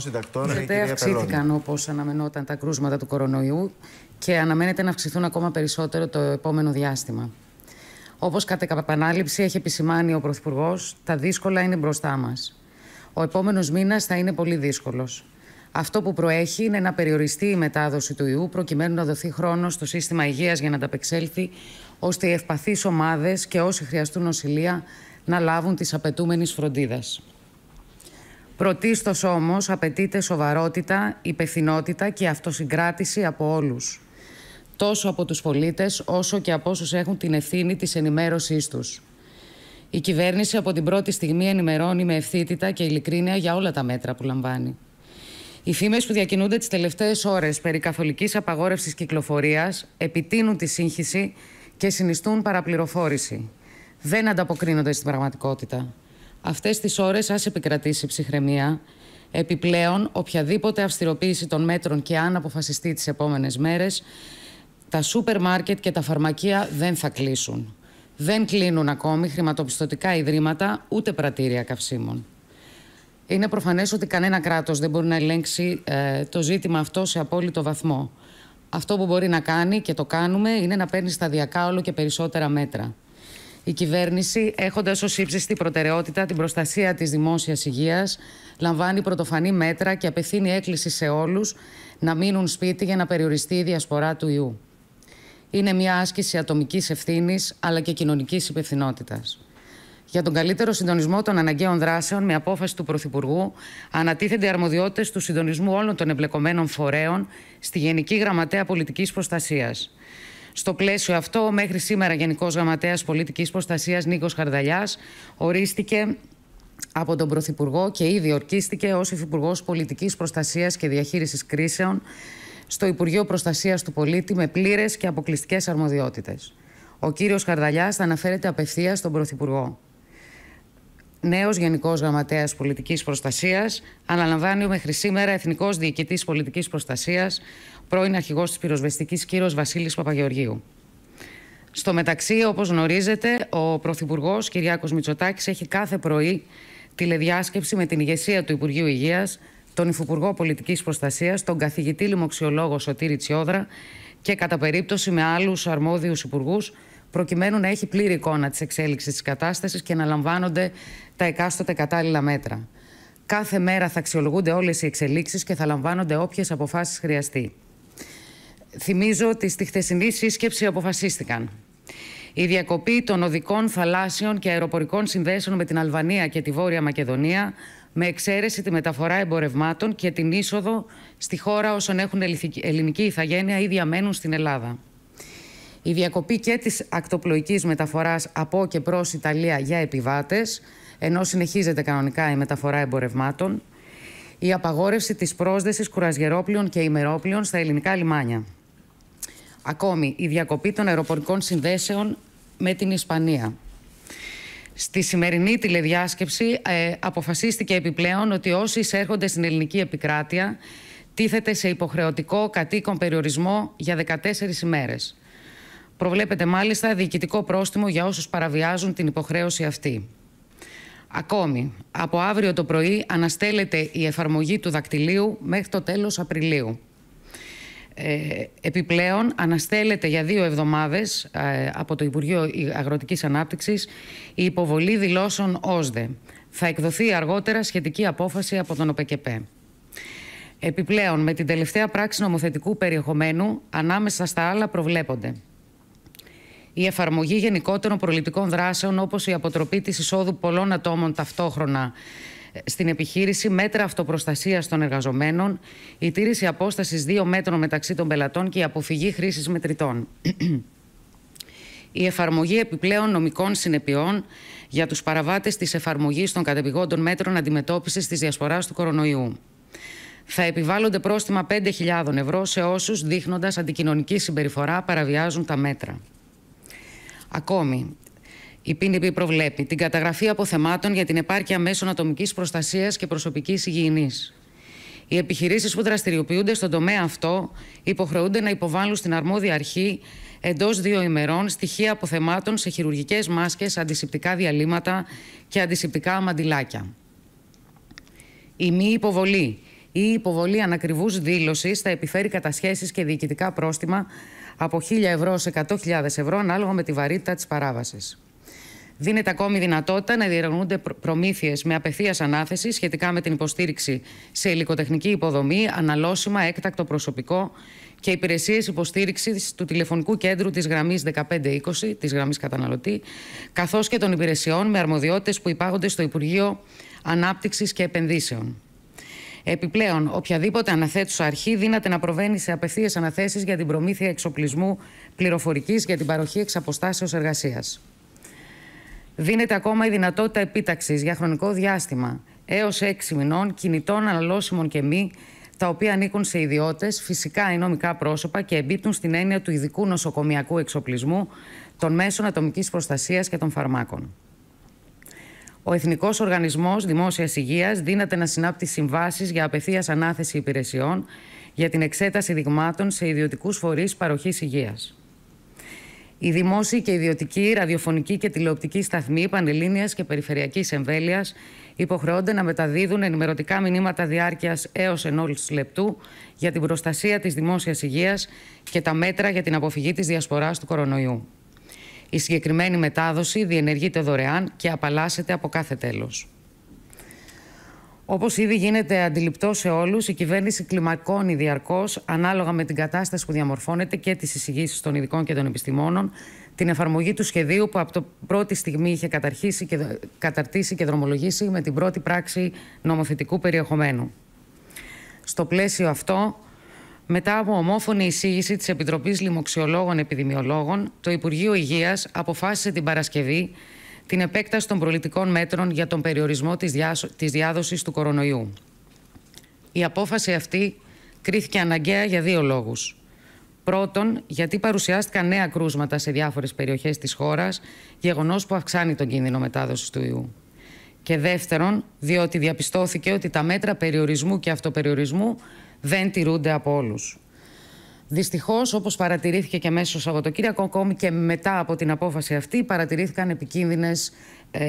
συντακτών. Βέβαια, αυξήθηκαν όπως αναμενόταν τα κρούσματα του κορονοϊού και αναμένεται να αυξηθούν ακόμα περισσότερο το επόμενο διάστημα. Όπως κατά επανάληψη έχει επισημάνει ο Πρωθυπουργός, τα δύσκολα είναι μπροστά μας. Ο επόμενος μήνας θα είναι πολύ δύσκολος. Αυτό που προέχει είναι να περιοριστεί η μετάδοση του ιού προκειμένου να δοθεί χρόνος στο σύστημα υγείας για να ανταπεξέλθει, ώστε οι ευπαθείς ομάδες και όσοι χρειαστούν νοσηλεία να λάβουν τις απαιτούμενες φροντίδα. Πρωτίστως όμως απαιτείται σοβαρότητα, υπευθυνότητα και αυτοσυγκράτηση από όλους. Τόσο από τους πολίτες όσο και από όσους έχουν την ευθύνη της ενημέρωσής τους. Η κυβέρνηση από την πρώτη στιγμή ενημερώνει με ευθύτητα και ειλικρίνεια για όλα τα μέτρα που λαμβάνει. Οι φήμες που διακινούνται τις τελευταίες ώρες περί καθολικής απαγόρευσης κυκλοφορίας επιτείνουν τη σύγχυση και συνιστούν παραπληροφόρηση. Δεν ανταποκρίνονται στην πραγματικότητα. Αυτές τις ώρες ας επικρατήσει η ψυχραιμία. Επιπλέον, οποιαδήποτε αυστηροποίηση των μέτρων και αν αποφασιστεί τις επόμενες μέρες, τα σούπερ μάρκετ και τα φαρμακεία δεν θα κλείσουν. Δεν κλείνουν ακόμη χρηματοπιστωτικά ιδρύματα ούτε πρατήρια καυσίμων. Είναι προφανές ότι κανένα κράτος δεν μπορεί να ελέγξει ε, το ζήτημα αυτό σε απόλυτο βαθμό. Αυτό που μπορεί να κάνει και το κάνουμε είναι να παίρνει σταδιακά όλο και περισσότερα μέτρα η κυβέρνηση, έχοντας ως ύψιστη προτεραιότητα την προστασία της δημόσιας υγείας, λαμβάνει πρωτοφανή μέτρα και απευθύνει έκκληση σε όλους να μείνουν σπίτι για να περιοριστεί η διασπορά του ιού. Είναι μια άσκηση ατομικής ευθύνης αλλά και κοινωνικής υπευθυνότητας. Για τον καλύτερο συντονισμό των αναγκαίων δράσεων, με απόφαση του Πρωθυπουργού, ανατίθενται αρμοδιότητες του συντονισμού όλων των εμπλεκομένων φορέων στη Γενική Γραμματέα Πολιτικής Προστασίας. Στο πλαίσιο αυτό, μέχρι σήμερα Γενικός Γραμματέας Πολιτικής Προστασίας Νίκος Χαρδαλιάς ορίστηκε από τον Πρωθυπουργό και ήδη ορκίστηκε ως Υφυπουργός Πολιτικής Προστασίας και Διαχείρισης Κρίσεων στο Υπουργείο Προστασίας του Πολίτη με πλήρες και αποκλειστικές αρμοδιότητες. Ο κύριος Χαρδαλιάς θα αναφέρεται απευθείας στον Πρωθυπουργό. Νέος Γενικός Γραμματέας Πολιτικής Προστασίας, αναλαμβάνει μέχρι σήμερα Εθνικός Διοικητής Πολιτικής Προστασίας, πρώην αρχηγός της πυροσβεστικής κύριο Βασίλης Παπαγεωργίου. Στο μεταξύ, όπως γνωρίζετε, ο Πρωθυπουργός Κυριάκος Μητσοτάκης έχει κάθε πρωί τηλεδιάσκεψη με την ηγεσία του Υπουργείου Υγείας, τον Υφυπουργό Πολιτικής Προστασίας, τον καθηγητή λιμοξιολόγο Σωτήρη Τσιόδρα και κατά περίπτωση με άλλους αρμόδιους υπουργούς, προκειμένου να έχει πλήρη εικόνα της εξέλιξης της κατάστασης και να λαμβάνονται τα εκάστοτε κατάλληλα μέτρα. Κάθε μέρα θα αξιολογούνται όλες οι εξελίξεις και θα λαμβάνονται όποιες αποφάσεις χρειαστεί. Θυμίζω ότι στη χθεσινή σύσκεψη αποφασίστηκαν η διακοπή των οδικών, θαλάσσιων και αεροπορικών συνδέσεων με την Αλβανία και τη Βόρεια Μακεδονία, με εξαίρεση τη μεταφορά εμπορευμάτων και την είσοδο στη χώρα όσων έχουν ελληνική ηθαγένεια ή διαμένουν στην Ελλάδα. Η διακοπή και της ακτοπλοϊκής μεταφοράς από και προς Ιταλία για επιβάτες, ενώ συνεχίζεται κανονικά η μεταφορά εμπορευμάτων, η απαγόρευση της πρόσδεσης κουρασγερόπλων και ημερόπλοιων στα ελληνικά λιμάνια ακόμη η διακοπή των αεροπορικών συνδέσεων με την Ισπανία. Στη σημερινή τηλεδιάσκεψη ε, αποφασίστηκε επιπλέον ότι όσοι εισέρχονται στην ελληνική επικράτεια τίθεται σε υποχρεωτικό κατοίκον περιορισμό για 14 ημέρες. Προβλέπεται μάλιστα διοικητικό πρόστιμο για όσους παραβιάζουν την υποχρέωση αυτή. Ακόμη, από αύριο το πρωί αναστέλλεται η εφαρμογή του δακτυλίου μέχρι το τέλος Απριλίου. Ε, επιπλέον αναστέλλεται για δύο εβδομάδες ε, από το Υπουργείο Αγροτικής Ανάπτυξης η υποβολή δηλώσεων ΩΣΔΕ. Θα εκδοθεί αργότερα σχετική απόφαση από τον ΟΠΕΚΕΠΕ. Επιπλέον, με την τελευταία πράξη νομοθετικού περιεχομένου, ανάμεσα στα άλλα προβλέπονται η εφαρμογή γενικότερων προληπτικών δράσεων, όπως η αποτροπή της εισόδου πολλών ατόμων ταυτόχρονα στην επιχείρηση μέτρα αυτοπροστασίας των εργαζομένων, η τήρηση απόστασης 2 μέτρων μεταξύ των πελατών και η αποφυγή χρήσης μετρητών. η εφαρμογή επιπλέον νομικών συνεπειών για τους παραβάτες της εφαρμογής των κατεπηγόντων μέτρων αντιμετώπισης της διασποράς του κορονοϊού. Θα επιβάλλονται πρόστιμα 5.000 ευρώ σε όσους δείχνοντας αντικοινωνική συμπεριφορά παραβιάζουν τα μέτρα. Ακόμη, η ΠΝΠ προβλέπει την καταγραφή αποθεμάτων για την επάρκεια μέσων ατομικής προστασίας και προσωπικής υγιεινής. Οι επιχειρήσεις που δραστηριοποιούνται στον τομέα αυτό υποχρεούνται να υποβάλουν στην αρμόδια αρχή εντός δύο ημερών στοιχεία αποθεμάτων σε χειρουργικές μάσκες, αντισηπτικά διαλύματα και αντισηπτικά μαντιλάκια. Η μη υποβολή ή η υποβολή ανακριβούς δήλωσης θα επιφέρει κατασχέσεις και διοικητικά πρόστιμα από 1.000 ευρώ σε 100.000 ευρώ ανάλογα με τη βαρύτητα της παράβασης. Δίνεται ακόμη δυνατότητα να διερευνούνται προμήθειες με απευθείας ανάθεση σχετικά με την υποστήριξη σε υλικοτεχνική υποδομή, αναλώσιμα, έκτακτο προσωπικό και υπηρεσίες υποστήριξης του τηλεφωνικού κέντρου της γραμμής 1520, της γραμμής καταναλωτή, καθώς και των υπηρεσιών με αρμοδιότητες που υπάγονται στο Υπουργείο Ανάπτυξης και Επενδύσεων. Επιπλέον, οποιαδήποτε αναθέτουσα αρχή δύναται να προβαίνει σε απευθείε αναθέσεις για την προμήθεια εξοπλισμού πληροφορικής για την παροχή εξ εργασίας. Δίνεται ακόμα η δυνατότητα επίταξης για χρονικό διάστημα έως έξι μηνών κινητών αναλώσιμων και μη, τα οποία ανήκουν σε ιδιώτες, φυσικά ή νομικά πρόσωπα και εμπίπτουν στην έννοια του ειδικού νοσοκομιακού εξοπλισμού, των μέσων ατομικής προστασίας και των φαρμάκων. Ο Εθνικός Οργανισμός Δημόσιας Υγείας δύναται να συνάπτει συμβάσεις για απευθείας ανάθεση υπηρεσιών για την εξέταση δειγμάτων σε ιδιωτικούς φορείς παροχής υγείας. Οι δημόσιοι και ιδιωτικοί ραδιοφωνική και τηλεοπτική σταθμοί πανελλήνιας και περιφερειακής εμβέλειας υποχρεώνται να μεταδίδουν ενημερωτικά μηνύματα διάρκειας έως ενός λεπτού για την προστασία της δημόσιας υγείας και τα μέτρα για την αποφυγή της διασποράς του κορονοϊού. Η συγκεκριμένη μετάδοση διενεργείται δωρεάν και απαλλάσσεται από κάθε τέλος. Όπως ήδη γίνεται αντιληπτό σε όλους, η κυβέρνηση κλιμακώνει διαρκώς, ανάλογα με την κατάσταση που διαμορφώνεται και τις εισηγήσεις των ειδικών και των επιστημόνων, την εφαρμογή του σχεδίου που από την πρώτη στιγμή είχε καταρτήσει και δρομολογήσει με την πρώτη πράξη νομοθετικού περιεχομένου. Στο πλαίσιο αυτό, μετά από ομόφωνη εισήγηση της Επιτροπής Λιμοξιολόγων Επιδημιολόγων, το Υπουργείο Υγείας αποφάσισε την Παρασκευή την επέκταση των προλητικών μέτρων για τον περιορισμό της, διάδοσης του κορονοϊού. Η απόφαση αυτή κρίθηκε αναγκαία για δύο λόγους. Πρώτον, γιατί παρουσιάστηκαν νέα κρούσματα σε διάφορες περιοχές της χώρας, γεγονός που αυξάνει τον κίνδυνο μετάδοσης του ιού. Και δεύτερον, διότι διαπιστώθηκε ότι τα μέτρα περιορισμού και αυτοπεριορισμού δεν τηρούνται από όλους. Δυστυχώς, όπως παρατηρήθηκε και μέσα στο Σαββατοκύριακο, ακόμη και μετά από την απόφαση αυτή, παρατηρήθηκαν επικίνδυνες ε,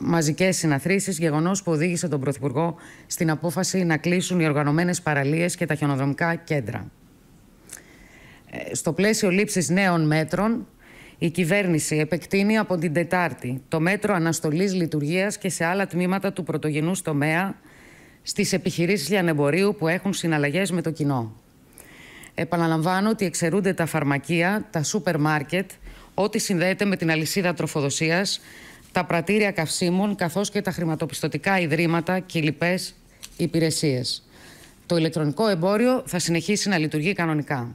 μαζικές συναθρήσεις. Γεγονός που οδήγησε τον Πρωθυπουργό στην απόφαση να κλείσουν οι οργανωμένες παραλίες και τα χιονοδρομικά κέντρα. Ε, στο πλαίσιο λήψης νέων μέτρων, η κυβέρνηση επεκτείνει από την Τετάρτη το μέτρο αναστολής λειτουργίας και σε άλλα τμήματα του πρωτογενούς τομέα στις επιχειρήσεις λιανεμπορίου που έχουν συναλλαγές με το κοινό. Επαναλαμβάνω ότι εξαιρούνται τα φαρμακεία, τα σούπερ μάρκετ, ό,τι συνδέεται με την αλυσίδα τροφοδοσίας, τα πρατήρια καυσίμων, καθώς και τα χρηματοπιστωτικά ιδρύματα και λοιπές υπηρεσίες. Το ηλεκτρονικό εμπόριο θα συνεχίσει να λειτουργεί κανονικά.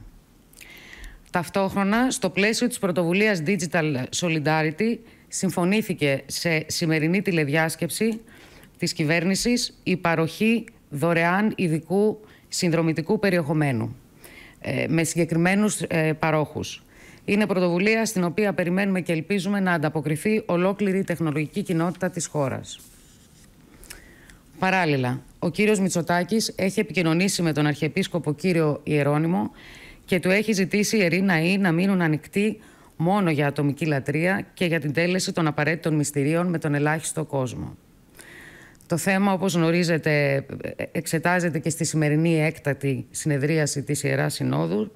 Ταυτόχρονα, στο πλαίσιο της πρωτοβουλίας Digital Solidarity, συμφωνήθηκε σε σημερινή τηλεδιάσκεψη της κυβέρνησης η παροχή δωρεάν ειδικού συνδρομητικού περιεχομένου. Ε, με συγκεκριμένους ε, παρόχους. Είναι πρωτοβουλία στην οποία περιμένουμε και ελπίζουμε να ανταποκριθεί ολόκληρη η τεχνολογική κοινότητα της χώρας. Παράλληλα, ο κύριος Μητσοτάκης έχει επικοινωνήσει με τον Αρχιεπίσκοπο κύριο Ιερώνυμο και του έχει ζητήσει οι Ερήναοι να μείνουν ανοιχτοί μόνο για ατομική λατρεία και για την τέλεση των απαραίτητων μυστηρίων με τον ελάχιστο κόσμο. Το θέμα, όπως γνωρίζετε, εξετάζεται και στη σημερινή έκτατη συνεδρίαση της Ιεράς Συνόδου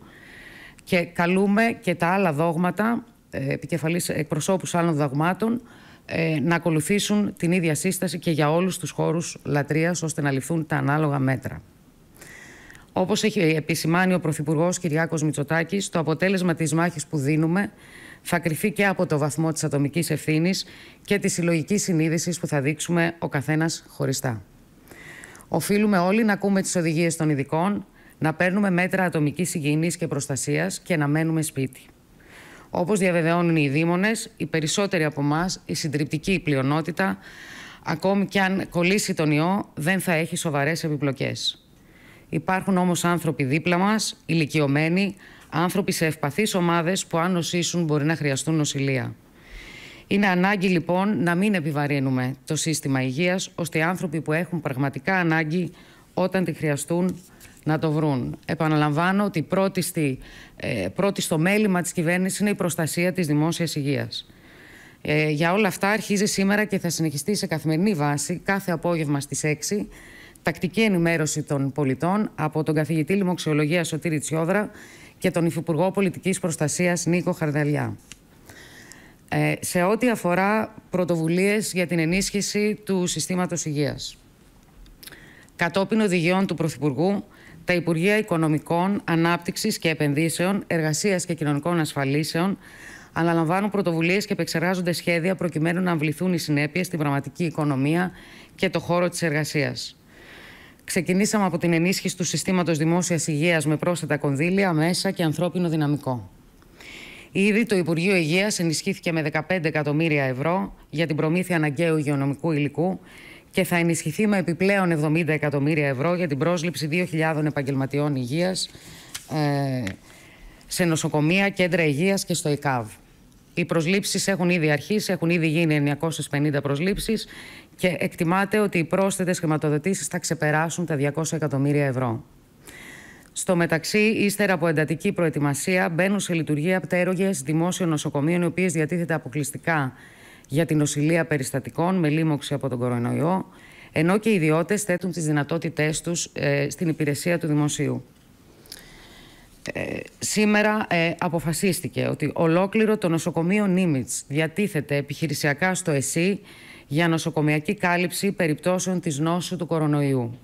και καλούμε και τα άλλα δόγματα, ε, επικεφαλής εκπροσώπους άλλων δογμάτων, ε, να ακολουθήσουν την ίδια σύσταση και για όλους τους χώρους λατρείας, ώστε να ληφθούν τα ανάλογα μέτρα. Όπως έχει επισημάνει ο Πρωθυπουργός Κυριάκος Μητσοτάκης, το αποτέλεσμα της μάχης που δίνουμε θα κρυφθεί και από το βαθμό της ατομικής ευθύνης και της συλλογικής συνείδησης που θα δείξουμε ο καθένας χωριστά. Οφείλουμε όλοι να ακούμε τις οδηγίες των ειδικών, να παίρνουμε μέτρα ατομικής υγιεινής και προστασίας και να μένουμε σπίτι. Όπως διαβεβαιώνουν οι δήμονες, οι περισσότεροι από εμάς, η συντριπτική πλειονότητα, ακόμη και αν κολλήσει τον ιό, δεν θα έχει σοβαρές επιπλοκές. Υπάρχουν όμως άνθρωποι δίπλα μας, ηλικιωμένοι, άνθρωποι σε ευπαθείς ομάδες που αν νοσήσουν μπορεί να χρειαστούν νοσηλεία. Είναι ανάγκη λοιπόν να μην επιβαρύνουμε το σύστημα υγείας, ώστε οι άνθρωποι που έχουν πραγματικά ανάγκη όταν τη χρειαστούν να το βρουν. Επαναλαμβάνω ότι πρώτη, στη, ε, πρώτη στο μέλημα της κυβέρνησης είναι η προστασία της δημόσιας υγείας. Ε, για όλα αυτά αρχίζει σήμερα και θα συνεχιστεί σε καθημερινή βάση κάθε απόγευμα στις 6 τακτική ενημέρωση των πολιτών από τον καθηγητή λοιμοξιολογία Σωτήρη Τσιόδρα και τον Υφυπουργό Πολιτικής Προστασίας Νίκο Χαρδαλιά. Ε, σε ό,τι αφορά πρωτοβουλίες για την ενίσχυση του συστήματος υγείας. Κατόπιν οδηγιών του Πρωθυπουργού, τα Υπουργεία Οικονομικών, Ανάπτυξης και Επενδύσεων, Εργασίας και Κοινωνικών Ασφαλίσεων αναλαμβάνουν πρωτοβουλίες και επεξεργάζονται σχέδια προκειμένου να αμβληθούν οι συνέπειες στην πραγματική οικονομία και το χώρο της εργασίας. Ξεκινήσαμε από την ενίσχυση του συστήματος δημόσιας υγείας με πρόσθετα κονδύλια, μέσα και ανθρώπινο δυναμικό. Ήδη το Υπουργείο Υγείας ενισχύθηκε με 15 εκατομμύρια ευρώ για την προμήθεια αναγκαίου υγειονομικού υλικού και θα ενισχυθεί με επιπλέον 70 εκατομμύρια ευρώ για την πρόσληψη 2.000 επαγγελματιών υγείας ε, σε νοσοκομεία, κέντρα υγείας και στο ΕΚΑΒ. Οι προσλήψεις έχουν ήδη αρχίσει, έχουν ήδη γίνει 950 προσλήψεις και εκτιμάται ότι οι πρόσθετες χρηματοδοτήσεις θα ξεπεράσουν τα 200 εκατομμύρια ευρώ. Στο μεταξύ, ύστερα από εντατική προετοιμασία, μπαίνουν σε λειτουργία πτέρωγες δημόσιων νοσοκομείων, οι οποίες διατίθεται αποκλειστικά για την νοσηλεία περιστατικών με λίμωξη από τον κορονοϊό, ενώ και οι ιδιώτες θέτουν τις δυνατότητές τους ε, στην υπηρεσία του δημοσίου. Ε, σήμερα ε, αποφασίστηκε ότι ολόκληρο το νοσοκομείο Νίμιτς διατίθεται επιχειρησιακά στο ΕΣΥ για νοσοκομιακή κάλυψη περιπτώσεων της νόσου του κορονοϊού.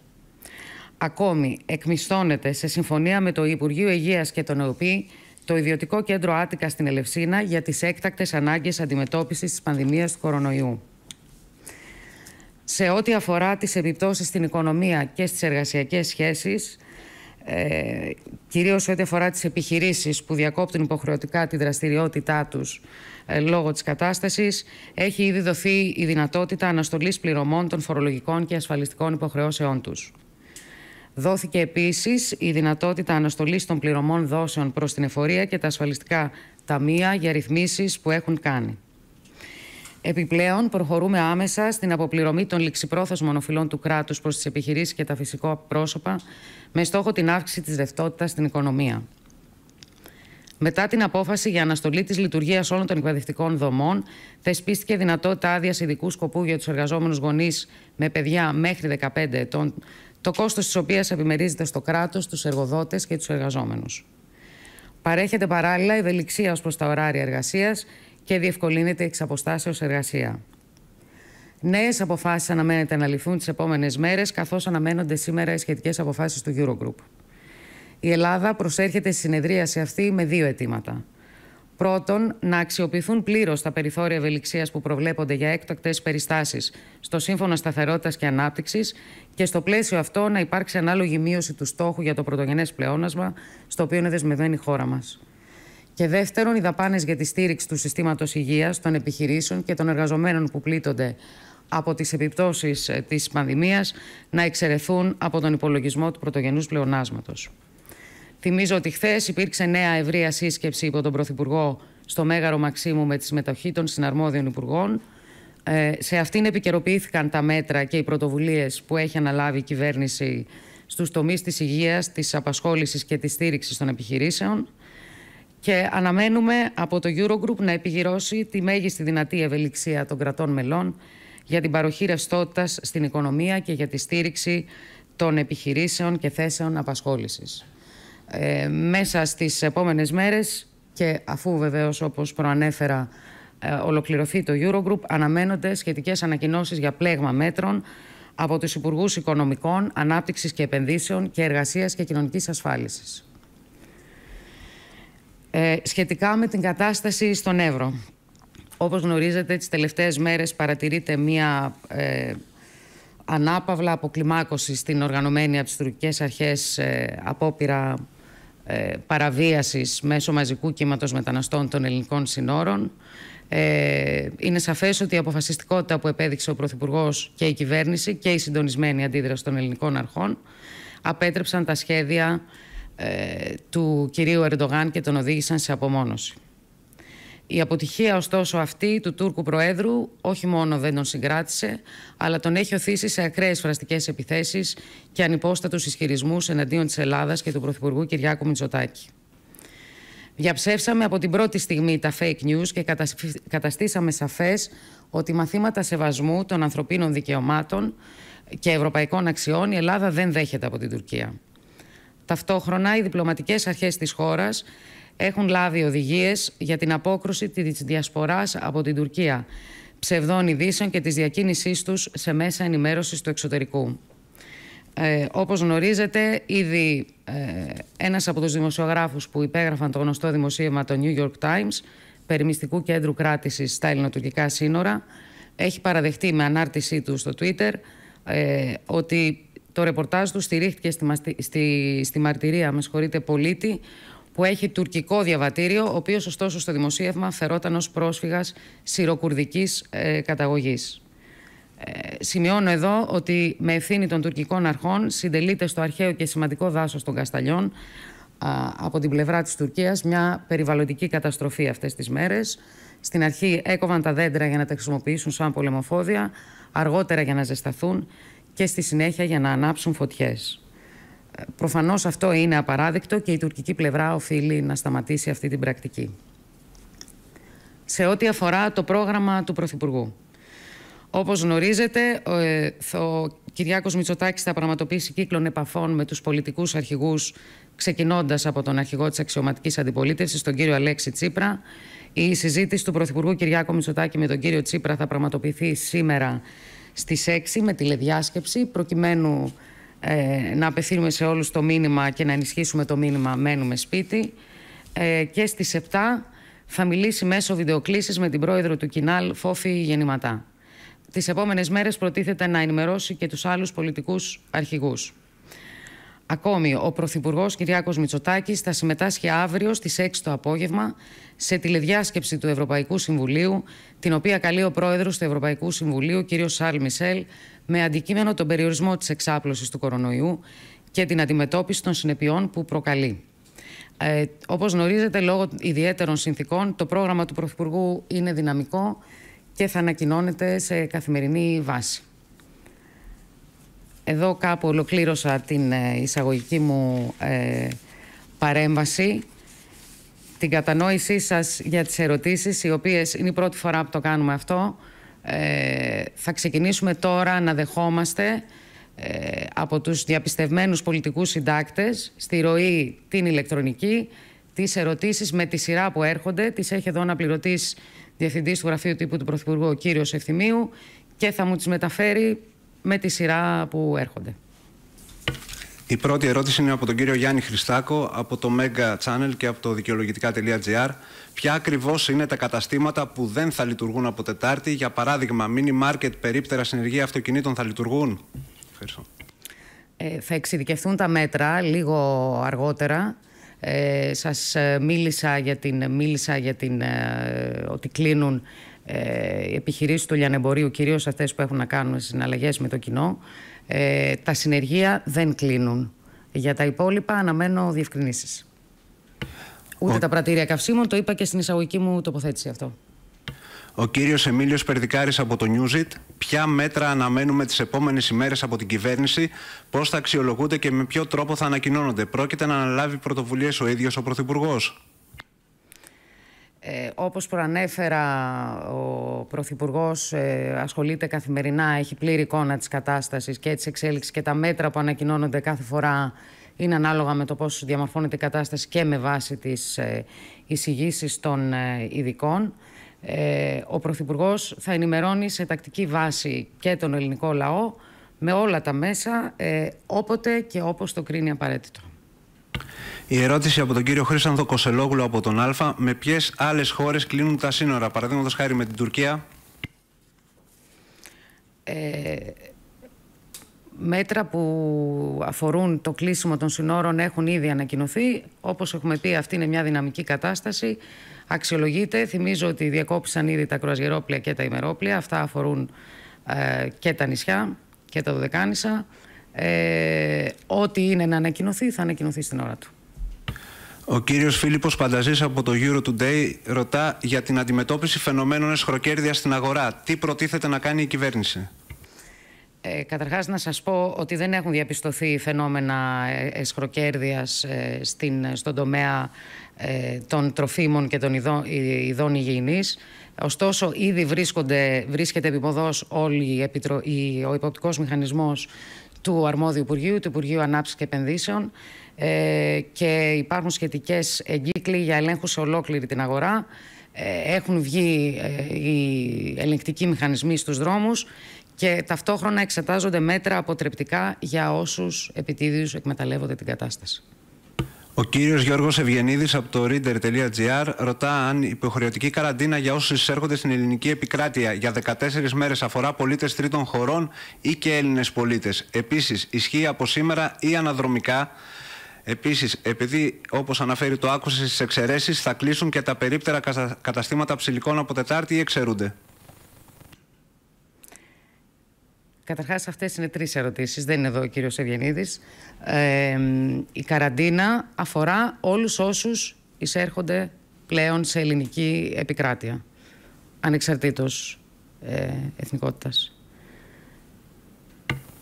Ακόμη, εκμισθώνεται σε συμφωνία με το Υπουργείο Υγείας και τον ΕΟΠΗ το Ιδιωτικό Κέντρο Άτικα στην Ελευσίνα για τις έκτακτες ανάγκες αντιμετώπισης της πανδημίας του κορονοϊού. Σε ό,τι αφορά τις επιπτώσεις στην οικονομία και στις εργασιακές σχέσεις, ε, κυρίως ό,τι αφορά τις επιχειρήσεις που διακόπτουν υποχρεωτικά τη δραστηριότητά τους ε, λόγω της κατάστασης, έχει ήδη δοθεί η δυνατότητα αναστολής πληρωμών των φορολογικών και ασφαλιστικών υποχρεώσεών τους. Δόθηκε επίσης η δυνατότητα αναστολής των πληρωμών δόσεων προς την εφορία και τα ασφαλιστικά ταμεία για ρυθμίσεις που έχουν κάνει. Επιπλέον, προχωρούμε άμεσα στην αποπληρωμή των ληξιπρόθεσμων οφειλών του κράτους προς τις επιχειρήσεις και τα φυσικά πρόσωπα, με στόχο την αύξηση της ρευτότητα στην οικονομία. Μετά την απόφαση για αναστολή της λειτουργίας όλων των εκπαιδευτικών δομών, θεσπίστηκε δυνατότητα άδειας ειδικού σκοπού για τους εργαζόμενους γονείς με παιδιά μέχρι 15 ετών, το κόστος της οποίας επιμερίζεται στο κράτος, τους εργοδότες και τους εργαζόμενους. Παρέχεται παράλληλα ευελιξία ως προς τα ωράρια εργασίας και διευκολύνεται εξ αποστάσεως εργασία. Νέες αποφάσεις αναμένεται να ληφθούν τις επόμενες μέρες, καθώς αναμένονται σήμερα οι σχετικές αποφάσεις του Eurogroup. Η Ελλάδα προσέρχεται στη συνεδρίαση αυτή με δύο αιτήματα. Πρώτον, να αξιοποιηθούν πλήρως τα περιθώρια ευελιξίας που προβλέπονται για έκτακτες περιστάσεις στο Σύμφωνο Σταθερότητας και Ανάπτυξης και στο πλαίσιο αυτό να υπάρξει ανάλογη μείωση του στόχου για το πρωτογενές πλεόνασμα, στο οποίο είναι δεσμευμένη η χώρα μας. Και δεύτερον, οι δαπάνες για τη στήριξη του συστήματος υγείας, των επιχειρήσεων και των εργαζομένων που πλήττονται από τις επιπτώσεις ε, της πανδημίας να εξαιρεθούν από τον υπολογισμό του πρωτογενούς πλεονάσματος. Θυμίζω ότι χθες υπήρξε νέα ευρεία σύσκεψη υπό τον Πρωθυπουργό στο Μέγαρο Μαξίμου με τη συμμετοχή των συναρμόδιων υπουργών. Ε, σε αυτήν επικαιροποιήθηκαν τα μέτρα και οι πρωτοβουλίες που έχει αναλάβει η κυβέρνηση στους τομείς της υγείας, της απασχόλησης και της στήριξης των επιχειρήσεων και αναμένουμε από το Eurogroup να επιγυρώσει τη μέγιστη δυνατή ευελιξία των κρατών μελών για την παροχή ρευστότητας στην οικονομία και για τη στήριξη των επιχειρήσεων και θέσεων απασχόλησης. Ε, μέσα στις επόμενες μέρες και αφού βεβαίως όπως προανέφερα ε, ολοκληρωθεί το Eurogroup αναμένονται σχετικές ανακοινώσεις για πλέγμα μέτρων από τους Υπουργούς Οικονομικών, Ανάπτυξης και Επενδύσεων και Εργασίας και Κοινωνικής Ασφάλισης ε, σχετικά με την κατάσταση στον Εύρο. Όπως γνωρίζετε, τις τελευταίες μέρες παρατηρείται μία ε, ανάπαυλα αποκλιμάκωση στην οργανωμένη από τις τουρκικές αρχές ε, απόπειρα ε, παραβίασης μέσω μαζικού κύματος μεταναστών των ελληνικών συνόρων. Ε, είναι σαφές ότι η αποφασιστικότητα που επέδειξε ο Πρωθυπουργός και η κυβέρνηση και η συντονισμένη αντίδραση των ελληνικών αρχών απέτρεψαν τα σχέδια ε, του κυρίου Ερντογάν και τον οδήγησαν σε απομόνωση. Η αποτυχία ωστόσο αυτή του Τούρκου Προέδρου όχι μόνο δεν τον συγκράτησε, αλλά τον έχει οθήσει σε ακραίες φραστικές επιθέσεις και ανυπόστατους ισχυρισμούς εναντίον της Ελλάδας και του Πρωθυπουργού Κυριάκου Μητσοτάκη. Διαψεύσαμε από την πρώτη στιγμή τα fake news και καταστήσαμε σαφές ότι μαθήματα σεβασμού των ανθρωπίνων δικαιωμάτων και ευρωπαϊκών αξιών η Ελλάδα δεν δέχεται από την Τουρκία. Ταυτόχρονα, οι διπλωματικές αρχές της χώρας έχουν λάβει οδηγίες για την απόκρουση της διασποράς από την Τουρκία, ψευδών ειδήσεων και της διακίνησής τους σε μέσα ενημέρωσης του εξωτερικού. Ε, όπως γνωρίζετε, ήδη ε, ένας από τους δημοσιογράφους που υπέγραφαν το γνωστό δημοσίευμα το New York Times περί μυστικού κέντρου κράτησης στα ελληνοτουρκικά σύνορα έχει παραδεχτεί με ανάρτησή του στο Twitter ε, ότι το ρεπορτάζ του στηρίχθηκε στη, στη, στη μαρτυρία, με συγχωρείτε, πολίτη που έχει τουρκικό διαβατήριο, ο οποίος ωστόσο στο δημοσίευμα φερόταν ως πρόσφυγας σιροκουρδικής ε, καταγωγής. Ε, σημειώνω εδώ ότι με ευθύνη των τουρκικών αρχών συντελείται στο αρχαίο και σημαντικό δάσος των Κασταλιών από την πλευρά της Τουρκίας μια περιβαλλοντική καταστροφή αυτές τις μέρες. Στην αρχή έκοβαν τα δέντρα για να τα χρησιμοποιήσουν σαν πολεμοφόδια, αργότερα για να ζεσταθούν και στη συνέχεια για να ανάψουν φωτιές. Ε, προφανώς αυτό είναι απαράδεκτο και η τουρκική πλευρά οφείλει να σταματήσει αυτή την πρακτική. Σε ό,τι αφορά το πρόγραμμα του Πρωθυπουργού. Όπως γνωρίζετε, ο ε, Κυριάκος Μητσοτάκης θα πραγματοποιήσει κύκλων επαφών με τους πολιτικούς αρχηγούς, ξεκινώντας από τον αρχηγό της αξιωματικής αντιπολίτευσης, τον κύριο Αλέξη Τσίπρα. Η συζήτηση του Πρωθυπουργού Κυριάκο Μητσοτάκη με τον κύριο Τσίπρα θα πραγματοποιηθεί σήμερα στις 6 με τηλεδιάσκεψη προκειμένου ε, να απευθύνουμε σε όλους το μήνυμα και να ενισχύσουμε το μήνυμα «Μένουμε σπίτι». Ε, και στις 7 θα μιλήσει μέσω βιντεοκλήσεις με την πρόεδρο του Κινάλ, Φόφη Γεννηματά. Τις επόμενες μέρες προτίθεται να ενημερώσει και τους άλλους πολιτικούς αρχηγούς. Ακόμη, ο Πρωθυπουργός Κυριάκος Μητσοτάκης θα συμμετάσχει αύριο στις 6 το απόγευμα σε τηλεδιάσκεψη του Ευρωπαϊκού Συμβουλίου, την οποία καλεί ο πρόεδρος του Ευρωπαϊκού Συμβουλίου, κ. Σαρλ Μισελ, με αντικείμενο τον περιορισμό της εξάπλωσης του κορονοϊού και την αντιμετώπιση των συνεπειών που προκαλεί. Ε, Όπως γνωρίζετε, λόγω ιδιαίτερων συνθήκων, το πρόγραμμα του Πρωθυπουργού είναι δυναμικό και θα ανακοινώνεται σε καθημερινή βάση εδώ κάπου ολοκλήρωσα την ε, εισαγωγική μου ε, παρέμβαση. Την κατανόησή σας για τις ερωτήσεις, οι οποίες είναι η πρώτη φορά που το κάνουμε αυτό. Ε, θα ξεκινήσουμε τώρα να δεχόμαστε από τους διαπιστευμένους πολιτικούς συντάκτες στη ροή την ηλεκτρονική τις ερωτήσεις με τη σειρά που έρχονται. Τις έχει εδώ να πληρωτής Διευθυντής του Γραφείου Τύπου του Πρωθυπουργού, ο κύριος Ευθυμίου, και θα μου τις μεταφέρει με τη σειρά που έρχονται. Η πρώτη ερώτηση είναι από τον κύριο Γιάννη Χριστάκο από το Mega Channel και από το δικαιολογητικά.gr. Ποια ακριβώς είναι τα καταστήματα που δεν θα λειτουργούν από Τετάρτη, για παράδειγμα, μίνι μάρκετ, περίπτερα συνεργεία αυτοκινήτων θα λειτουργούν. Ευχαριστώ. Ε, θα εξειδικευτούν τα μέτρα λίγο αργότερα. Ε, σας ε, μίλησα για την, μίλησα για την, ε, ότι κλείνουν ε, επιχειρήσεις του λιανεμπορίου, κυρίως αυτές που έχουν να κάνουν συναλλαγές με το κοινό, ε, τα συνεργεία δεν κλείνουν. Για τα υπόλοιπα αναμένω διευκρινήσεις. Ούτε Ο... τα πρατήρια καυσίμων, το είπα και στην εισαγωγική μου τοποθέτηση αυτό. Ο κύριος Εμίλιος Περδικάρης από το Newsit. Ποια μέτρα αναμένουμε τις επόμενες ημέρες από την κυβέρνηση, πώς θα αξιολογούνται και με ποιο τρόπο θα ανακοινώνονται. Πρόκειται να αναλάβει πρωτοβουλίες ο ίδιος ο Πρωθυπουργός. Ε, όπως προανέφερα, ο Πρωθυπουργός ε, ασχολείται καθημερινά, έχει πλήρη εικόνα της κατάστασης και της εξέλιξης και τα μέτρα που ανακοινώνονται κάθε φορά είναι ανάλογα με το πώς διαμορφώνεται η κατάσταση και με βάση τις ε, εισηγήσεις των ε, ειδικών. Ε, ο Πρωθυπουργός θα ενημερώνει σε τακτική βάση και τον ελληνικό λαό με όλα τα μέσα, όποτε και όπως το κρίνει απαραίτητο. Η ερώτηση από τον κύριο Χρήστανθο Κοσελόγλου από τον Αλφα. Με ποιες άλλες χώρες κλείνουν τα σύνορα, παραδείγματος χάρη με την Τουρκία. Ε, μέτρα που αφορούν το κλείσιμο των συνόρων έχουν ήδη ανακοινωθεί. Όπως έχουμε πει, αυτή είναι μια δυναμική κατάσταση. Αξιολογείται. Θυμίζω ότι διακόπησαν ήδη τα κρουαζιερόπλια και τα ημερόπλια. Αυτά αφορούν ε, και τα νησιά και τα δωδεκάνησα. Ε, ό,τι είναι να ανακοινωθεί θα ανακοινωθεί στην ώρα του. Ο κύριος Φίλιππος Πανταζής από το Euro Today ρωτά για την αντιμετώπιση φαινομένων εσχροκέρδεια στην αγορά. Τι προτίθεται να κάνει η κυβέρνηση. Ε, καταρχάς να σας πω ότι δεν έχουν διαπιστωθεί φαινόμενα ε, εσχροκέρδειας ε, στον τομέα ε, των τροφίμων και των ειδών, ε, ειδών Ωστόσο, ήδη βρίσκεται επιποδός ο υποπτικός μηχανισμός του αρμόδιου Υπουργείου, του Υπουργείου Ανάψης και Επενδύσεων ε, και υπάρχουν σχετικές εγκύκλοι για ελέγχους σε ολόκληρη την αγορά. Ε, έχουν βγει ε, οι ελεγκτικοί μηχανισμοί στους δρόμους και ταυτόχρονα εξετάζονται μέτρα αποτρεπτικά για όσους επιτίδιους εκμεταλλεύονται την κατάσταση. Ο κύριος Γιώργος Ευγενίδης από το reader.gr ρωτά αν η υποχρεωτική καραντίνα για όσους εισέρχονται στην ελληνική επικράτεια για 14 μέρες αφορά πολίτες τρίτων χωρών ή και Έλληνες πολίτες. Επίσης, ισχύει από σήμερα ή αναδρομικά. Επίσης, επειδή όπως αναφέρει το άκουσε στις εξαιρέσεις, θα κλείσουν και τα περίπτερα καταστήματα ψηλικών από Τετάρτη ή εξαιρούνται. Καταρχάς, αυτές είναι τρεις ερωτήσεις. Δεν είναι εδώ ο κύριος Ευγενήδη. η καραντίνα αφορά όλους όσους εισέρχονται πλέον σε ελληνική επικράτεια, ανεξαρτήτως ε, εθνικότητας.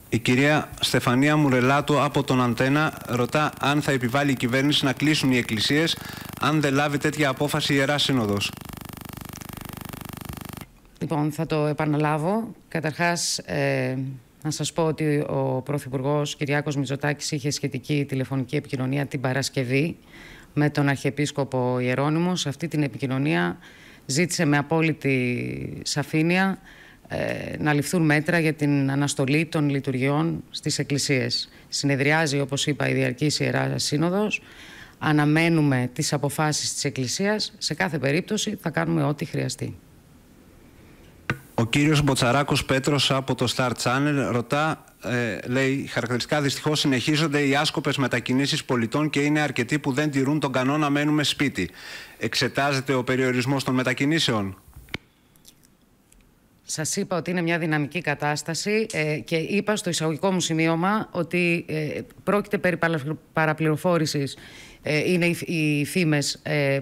Η κυρία Στεφανία Μουρελάτου από τον Αντένα ρωτά αν θα επιβάλλει η κυβέρνηση να κλείσουν οι εκκλησίες αν δεν λάβει τέτοια απόφαση η Ιερά Σύνοδος. Λοιπόν, θα το επαναλάβω. Καταρχάς, ε, να σας πω ότι ο Πρωθυπουργός Κυριάκος Μητσοτάκης είχε σχετική τηλεφωνική επικοινωνία την Παρασκευή με τον Αρχιεπίσκοπο Ιερώνυμο. Σε αυτή την επικοινωνία ζήτησε με απόλυτη σαφήνεια ε, να ληφθούν μέτρα για την αναστολή των λειτουργιών στις εκκλησίες. Συνεδριάζει, όπως είπα, η Διαρκής Ιεράς Σύνοδος. Αναμένουμε τις αποφάσεις της Εκκλησίας. Σε κάθε περίπτωση θα κάνουμε ό,τι χρειαστεί. Ο κύριος Μποτσαράκος Πέτρος από το Star Channel ρωτά, ε, λέει χαρακτηριστικά δυστυχώς συνεχίζονται οι άσκοπες μετακινήσεις πολιτών και είναι αρκετοί που δεν τηρούν τον κανόνα μένουμε σπίτι. Εξετάζεται ο περιορισμός των μετακινήσεων. Σας είπα ότι είναι μια δυναμική κατάσταση ε, και είπα στο εισαγωγικό μου σημείωμα ότι ε, πρόκειται περί παραπληροφόρηση. είναι οι, οι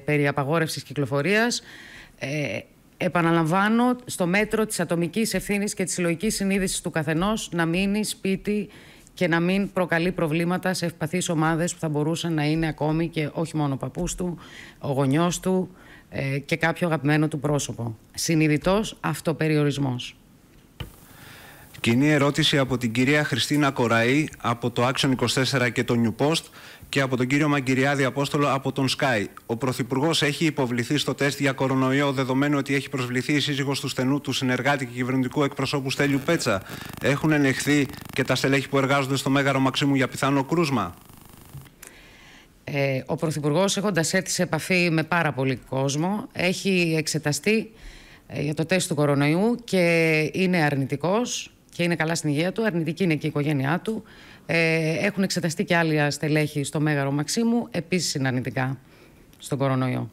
περί απαγόρευσης κυκλοφορίας επαναλαμβάνω, στο μέτρο της ατομικής ευθύνης και της συλλογικής συνείδησης του καθενός να μείνει σπίτι και να μην προκαλεί προβλήματα σε ευπαθείς ομάδες που θα μπορούσαν να είναι ακόμη και όχι μόνο ο παππούς του, ο γονιός του ε, και κάποιο αγαπημένο του πρόσωπο. Συνειδητός αυτοπεριορισμός. Κοινή ερώτηση από την κυρία Χριστίνα Κοραή από το Action 24 και το New Post και από τον κύριο Μαγκυριάδη Απόστολο από τον Sky. Ο Πρωθυπουργός έχει υποβληθεί στο τεστ για κορονοϊό, δεδομένου ότι έχει προσβληθεί η σύζυγος του στενού του συνεργάτη και κυβερνητικού εκπροσώπου Στέλιου Πέτσα. Έχουν ενεχθεί και τα στελέχη που εργάζονται στο Μέγαρο Μαξίμου για πιθανό κρούσμα. Ε, ο Πρωθυπουργός, έχοντας έρθει σε επαφή με πάρα πολύ κόσμο, έχει εξεταστεί ε, για το τεστ του κορονοϊού και είναι αρνητικός και είναι καλά στην υγεία του. Αρνητική είναι και η οικογένειά του. Ε, έχουν εξεταστεί και άλλα στελέχη στο Μέγαρο Μαξίμου, επίσης είναι στον κορονοϊό.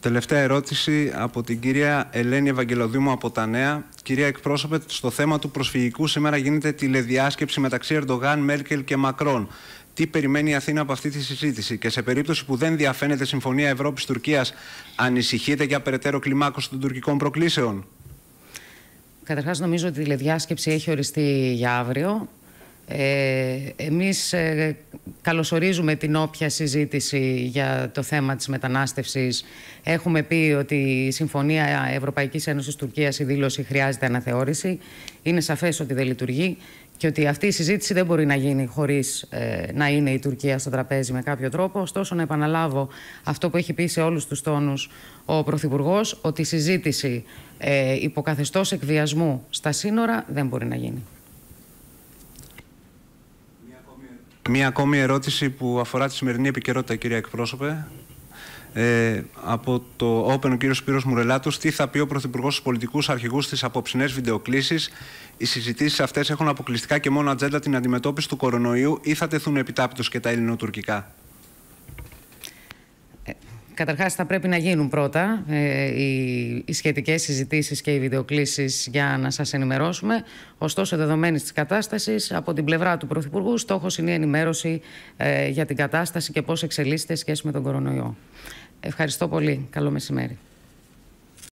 Τελευταία ερώτηση από την κυρία Ελένη Ευαγγελοδήμου από τα Νέα. Κυρία εκπρόσωπε, στο θέμα του προσφυγικού σήμερα γίνεται τηλεδιάσκεψη μεταξύ Ερντογάν, Μέρκελ και Μακρόν. Τι περιμένει η Αθήνα από αυτή τη συζήτηση και σε περίπτωση που δεν διαφαίνεται συμφωνία Ευρώπη-Τουρκία, ανησυχείτε για περαιτέρω κλιμάκωση των τουρκικών προκλήσεων. Καταρχάς, νομίζω ότι η τηλεδιάσκεψη έχει οριστεί για αύριο. Ε, εμείς ε, καλωσορίζουμε την όποια συζήτηση για το θέμα της μετανάστευσης. Έχουμε πει ότι η Συμφωνία Ευρωπαϊκής Ένωσης Τουρκίας, η δήλωση χρειάζεται αναθεώρηση. Είναι σαφές ότι δεν λειτουργεί και ότι αυτή η συζήτηση δεν μπορεί να γίνει χωρίς ε, να είναι η Τουρκία στο τραπέζι με κάποιο τρόπο. Ωστόσο, να επαναλάβω αυτό που έχει πει σε όλους τους τόνους ο Πρωθυπουργός, ότι η συζήτηση ε, υποκαθεστώ εκβιασμού στα σύνορα δεν μπορεί να γίνει. Μία ακόμη ερώτηση που αφορά τη σημερινή επικαιρότητα, κυρία Εκπρόσωπε ε, από το Open ο κύριος Σπύρος Μουρελάτος, τι θα πει ο Πρωθυπουργός στους Πολιτικούς αρχηγούς στις απόψινές βιντεοκλήσεις. Οι συζητήσεις αυτές έχουν αποκλειστικά και μόνο ατζέντα την αντιμετώπιση του κορονοϊού ή θα τεθούν επιτάπητος και τα ελληνοτουρκικά. Ε, καταρχάς θα πρέπει να γίνουν πρώτα ε, οι, οι σχετικές συζητήσεις και οι βιντεοκλήσεις για να σας ενημερώσουμε. Ωστόσο, δεδομένης της κατάστασης, από την πλευρά του Πρωθυπουργού, στόχος είναι η ενημέρωση ε, για την κατάσταση και πώς εξελίσσεται σχέση με τον κορονοϊό. Ευχαριστώ πολύ. Καλό μεσημέρι.